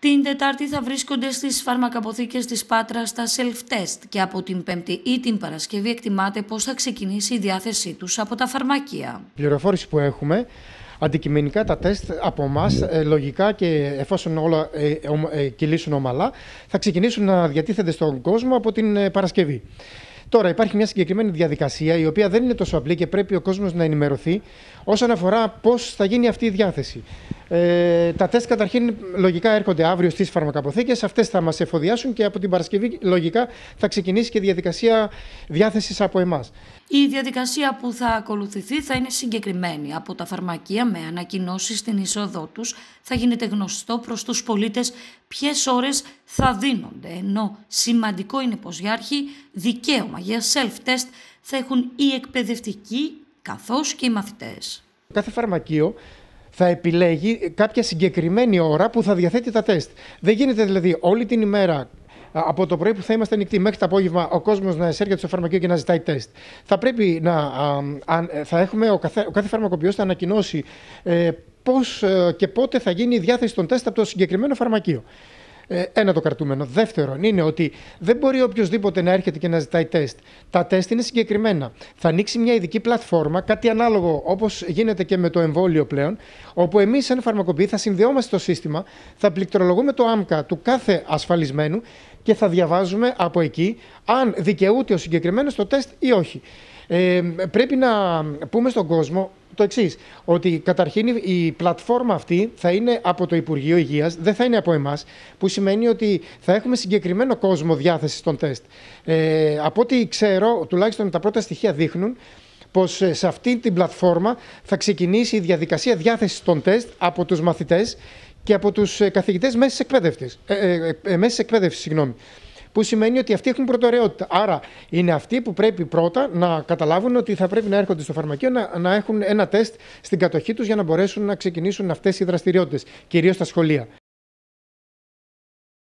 Την Τετάρτη θα βρίσκονται στις φαρμακαποθήκες της πάτρας, τα self-test και από την Πέμπτη ή την Παρασκευή εκτιμάται πώς θα ξεκινήσει η διάθεσή τους από τα φαρμακεία. Η πληροφόρηση που έχουμε αντικειμενικά τα τεστ από εμάς, ε, λογικά και εφόσον όλα ε, ε, κυλήσουν ομαλά, θα ξεκινήσουν να διατίθενται στον κόσμο από την Παρασκευή. Τώρα υπάρχει μια συγκεκριμένη διαδικασία η οποία δεν είναι τόσο απλή και πρέπει ο κόσμος να ενημερωθεί όσον αφορά πώς θα γίνει αυτή η διάθεση. Ε, τα τεστ καταρχήν λογικά έρχονται αύριο στις φαρμακαποθήκες. Αυτές θα μας εφοδιάσουν και από την Παρασκευή λογικά θα ξεκινήσει και διαδικασία διάθεσης από εμάς. Η διαδικασία που θα ακολουθηθεί θα είναι συγκεκριμένη. Από τα φαρμακεία με ανακοινώσεις στην είσοδό τους θα γίνεται γνωστό προς τους πολίτες ποιες ώρες θα δίνονται. Ενώ σημαντικό είναι πως για αρχή δικαίωμα για self-test θα έχουν οι εκπαιδευτικοί καθώς και οι μαθητές. Κάθε φαρμακείο θα επιλέγει κάποια συγκεκριμένη ώρα που θα διαθέτει τα τεστ. Δεν γίνεται δηλαδή όλη την ημέρα από το πρωί που θα είμαστε ανοιχτοί μέχρι το απόγευμα ο κόσμος να εισέρχεται στο φαρμακείο και να ζητάει τεστ. Θα πρέπει να. Ε, θα έχουμε, ο, καθε, ο κάθε να ανακοινώσει ε, πώς ε, και πότε θα γίνει η διάθεση των τεστ από το συγκεκριμένο φαρμακείο. Ε, ένα το κρατούμενο. Δεύτερον, είναι ότι δεν μπορεί οποιοδήποτε να έρχεται και να ζητάει τεστ. Τα τεστ είναι συγκεκριμένα. Θα ανοίξει μια ειδική πλατφόρμα, κάτι ανάλογο όπως γίνεται και με το εμβόλιο πλέον, όπου εμείς, σαν φαρμακοποιοί, θα συνδεόμαστε το σύστημα, θα πληκτρολογούμε το άμκα του κάθε ασφαλισμένου και θα διαβάζουμε από εκεί αν δικαιούται ο συγκεκριμένος το τεστ ή όχι. Ε, πρέπει να πούμε στον κόσμο το εξής. Ότι καταρχήν η πλατφόρμα αυτή θα είναι από το Υπουργείο Υγείας, δεν θα είναι από εμάς, που σημαίνει ότι θα έχουμε συγκεκριμένο κόσμο διάθεσης των τεστ. Ε, από ό,τι ξέρω, τουλάχιστον τα πρώτα στοιχεία δείχνουν, πως ε, σε αυτή την πλατφόρμα θα ξεκινήσει η διαδικασία διάθεσης των τεστ από τους μαθητές και από τους καθηγητέ μέσα εκπαίδευσης. Ε, ε, ε συγγνώμη. Που σημαίνει ότι αυτοί έχουν προτεραιότητα. Άρα είναι αυτοί που πρέπει πρώτα να καταλάβουν ότι θα πρέπει να έρχονται στο φαρμακείο να, να έχουν ένα τεστ στην κατοχή τους για να μπορέσουν να ξεκινήσουν αυτές οι δραστηριότητες, κυρίως στα σχολεία.